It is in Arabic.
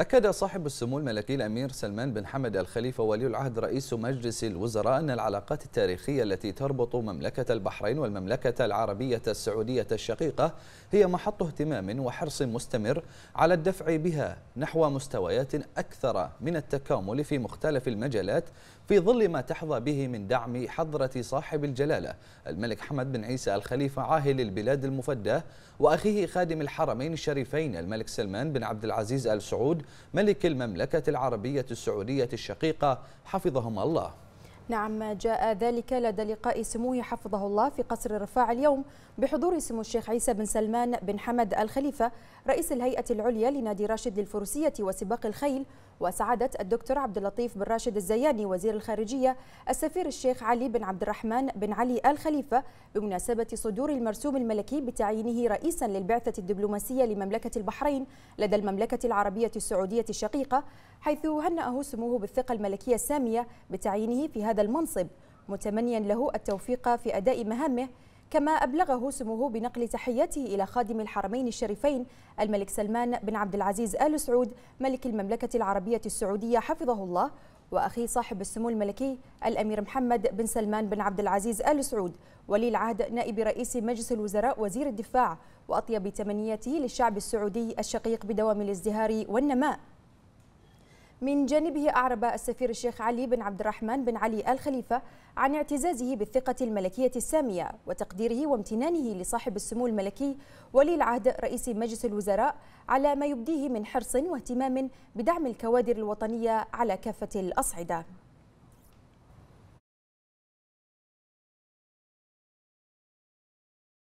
أكد صاحب السمو الملكي الأمير سلمان بن حمد الخليفة ولي العهد رئيس مجلس الوزراء أن العلاقات التاريخية التي تربط مملكة البحرين والمملكة العربية السعودية الشقيقة هي محط اهتمام وحرص مستمر على الدفع بها نحو مستويات أكثر من التكامل في مختلف المجالات في ظل ما تحظى به من دعم حضرة صاحب الجلالة الملك حمد بن عيسى الخليفة عاهل البلاد المفداه وأخيه خادم الحرمين الشريفين الملك سلمان بن عبد العزيز آل سعود ملك المملكة العربية السعودية الشقيقة حفظهما الله نعم جاء ذلك لدى لقاء سموه حفظه الله في قصر الرفاع اليوم بحضور سمو الشيخ عيسى بن سلمان بن حمد الخليفة رئيس الهيئة العليا لنادي راشد للفروسية وسباق الخيل وسعدت الدكتور عبد اللطيف بن راشد الزياني وزير الخارجية السفير الشيخ علي بن عبد الرحمن بن علي آل خليفة بمناسبة صدور المرسوم الملكي بتعيينه رئيسا للبعثة الدبلوماسية لمملكة البحرين لدى المملكة العربية السعودية الشقيقة حيث هنأه سموه بالثقة الملكية السامية بتعيينه في هذا المنصب متمنيا له التوفيق في أداء مهامه كما أبلغه سموه بنقل تحياته إلى خادم الحرمين الشريفين الملك سلمان بن عبد العزيز آل سعود ملك المملكة العربية السعودية حفظه الله وأخي صاحب السمو الملكي الأمير محمد بن سلمان بن عبد العزيز آل سعود ولي العهد نائب رئيس مجلس الوزراء وزير الدفاع وأطيب تمنياته للشعب السعودي الشقيق بدوام الازدهار والنماء من جانبه أعرب السفير الشيخ علي بن عبد الرحمن بن علي آل خليفة عن اعتزازه بالثقة الملكية السامية وتقديره وامتنانه لصاحب السمو الملكي ولي العهد رئيس مجلس الوزراء على ما يبديه من حرص واهتمام بدعم الكوادر الوطنية على كافة الأصعدة